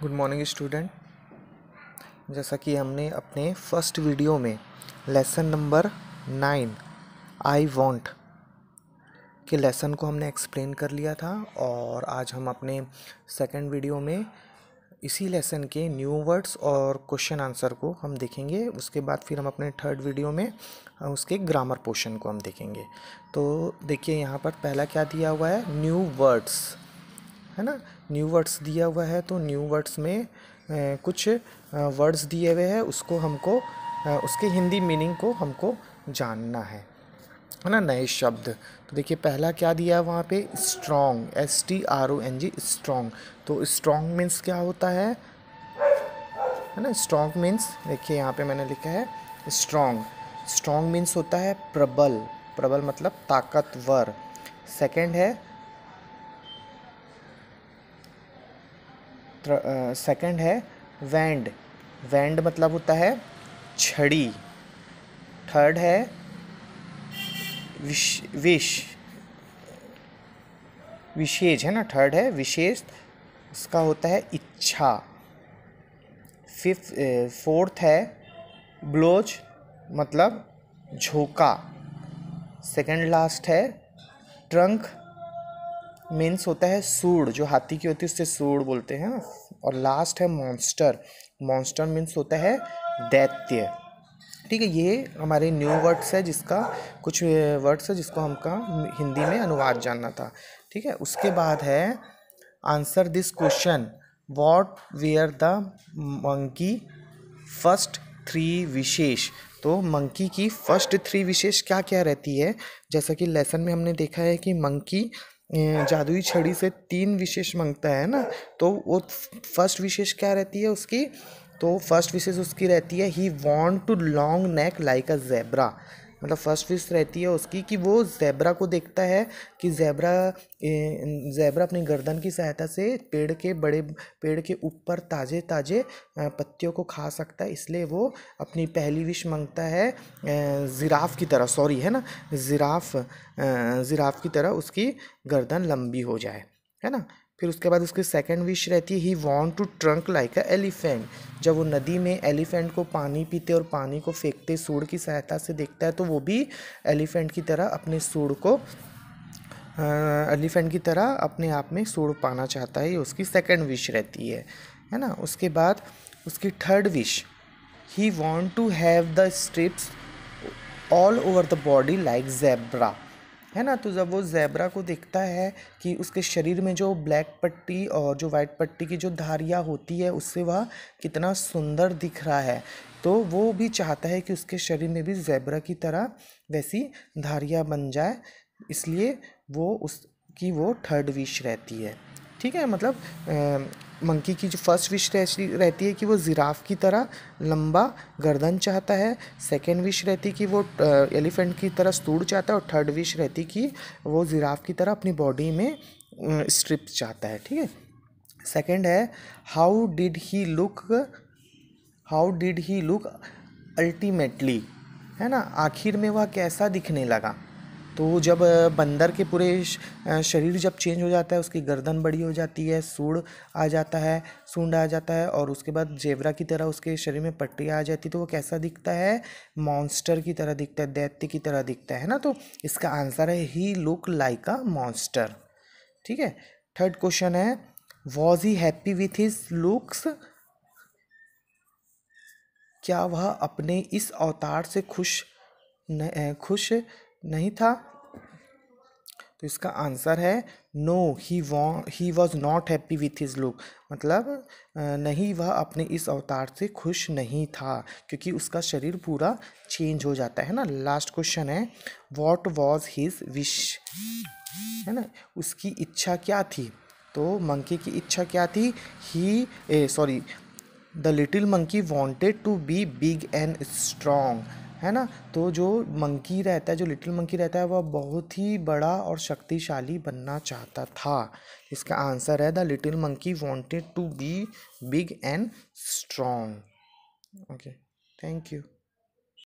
good morning student जैसा कि हमने अपने फर्स्ट वीडियो में lesson number nine I want के लेसन को हमने एक्सप्लेन कर लिया था और आज हम अपने सेकंड वीडियो में इसी लेसन के न्यू वर्ड्स और क्वेश्चन आंसर को हम देखेंगे उसके बाद फिर हम अपने थर्ड वीडियो में उसके ग्रामर पोर्शन को हम देखेंगे तो देखिए यहाँ पर पहला क्या दिया हुआ है न्यू वर्ड्स है ना न्यू वर्ड्स दिया हुआ है तो न्यू वर्ड्स में कुछ वर्ड्स दिए हुए हैं उसको हमको उसके हिंदी मीनिंग को हमको जानना है है ना नए शब्द तो देखिए पहला क्या दिया है वहाँ पे strong S T R O N G strong तो स्ट्रॉन्ग मीन्स क्या होता है है ना स्ट्रॉन्ग मीन्स देखिए यहाँ पे मैंने लिखा है स्ट्रॉन्ग स्ट्रॉन्ग मीन्स होता है प्रबल प्रबल मतलब ताकतवर सेकंड है सेकंड है वैंड वैंड मतलब होता है छड़ी थर्ड है विश विश विशेष है ना थर्ड है विशेष उसका होता है इच्छा फिफ्थ फोर्थ है ब्लोज मतलब झोंका सेकंड लास्ट है ट्रंक मीन्स होता है सूड जो हाथी की होती है उससे सूड बोलते हैं ना और लास्ट है मॉन्स्टर मॉन्स्टर मीन्स होता है दैत्य ठीक है ये हमारे न्यू वर्ड्स है जिसका कुछ वर्ड्स है जिसको हमका हिंदी में अनुवाद जानना था ठीक है उसके बाद है answer this question what were the monkey first three wishes तो मंकी की फर्स्ट थ्री विशेष क्या क्या रहती है जैसा कि लेसन में हमने देखा है कि मंकी जादुई छड़ी से तीन विशेष मांगता है ना तो वो फर्स्ट विशेष क्या रहती है उसकी तो फर्स्ट विशेष उसकी रहती है he want to long neck like a zebra मतलब फर्स्ट विश रहती है उसकी कि वो जैबरा को देखता है कि जैबरा जैबरा अपनी गर्दन की सहायता से पेड़ के बड़े पेड़ के ऊपर ताज़े ताज़े पत्तियों को खा सकता है इसलिए वो अपनी पहली विश मांगता है ज़िराफ़ की तरह सॉरी है ना ज़िराफ़ ज़िराफ़ की तरह उसकी गर्दन लंबी हो जाए है ना फिर उसके बाद उसकी सेकंड विश रहती है he want to trunk like a elephant जब वो नदी में एलिफेंट को पानी पीते और पानी को फेंकते सूढ़ की सहायता से देखता है तो वो भी एलिफेंट की तरह अपने सूढ़ को एलिफेंट की तरह अपने आप में सूढ़ पाना चाहता है ये उसकी सेकंड विश रहती है है ना उसके बाद उसकी third wish he want to have the stripes all over the body like zebra है ना तो जब वो जैबरा को देखता है कि उसके शरीर में जो ब्लैक पट्टी और जो वाइट पट्टी की जो धारियाँ होती है उससे वह कितना सुंदर दिख रहा है तो वो भी चाहता है कि उसके शरीर में भी जैबरा की तरह वैसी धारियाँ बन जाए इसलिए वो उसकी वो थर्ड विश रहती है ठीक है मतलब मंकी की जो फर्स्ट विश रहती है कि वो ज़िराफ की तरह लंबा गर्दन चाहता है सेकेंड विश रहती कि वो एलिफेंट की तरह स्तूड़ चाहता है और थर्ड विश रहती कि वो ज़िराफ की तरह अपनी बॉडी में स्ट्रिप चाहता है ठीक है सेकेंड है how did he look how did he look ultimately है ना आखिर में वह कैसा दिखने लगा तो जब बंदर के पूरे शरीर जब चेंज हो जाता है उसकी गर्दन बड़ी हो जाती है सूढ़ आ जाता है सूंड आ जाता है और उसके बाद जेवरा की तरह उसके शरीर में पट्टी आ जाती है तो वो कैसा दिखता है मॉन्स्टर की तरह दिखता है दैत्य की तरह दिखता है ना तो इसका आंसर है he look like a monster ठीक है थर्ड क्वेश्चन है was he happy with his looks क्या वह अपने इस अवतार से खुश न, खुश नहीं था तो इसका आंसर है no he was he was not happy with his look मतलब नहीं वह अपने इस अवतार से खुश नहीं था क्योंकि उसका शरीर पूरा चेंज हो जाता है ना लास्ट क्वेश्चन है वॉट वॉज हिज विश है ना उसकी इच्छा क्या थी तो मंकी की इच्छा क्या थी he sorry the little monkey wanted to be big and strong है ना तो जो मंकी रहता है जो लिटिल मंकी रहता है वह बहुत ही बड़ा और शक्तिशाली बनना चाहता था इसका आंसर है the little monkey wanted to be big and strong okay thank you